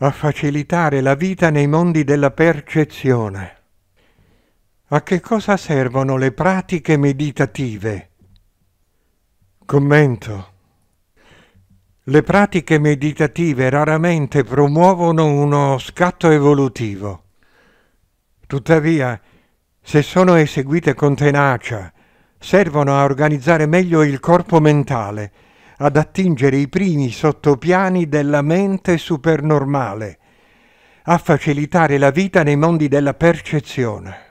a facilitare la vita nei mondi della percezione. A che cosa servono le pratiche meditative? Commento. Le pratiche meditative raramente promuovono uno scatto evolutivo. Tuttavia, se sono eseguite con tenacia, servono a organizzare meglio il corpo mentale, ad attingere i primi sottopiani della mente supernormale, a facilitare la vita nei mondi della percezione.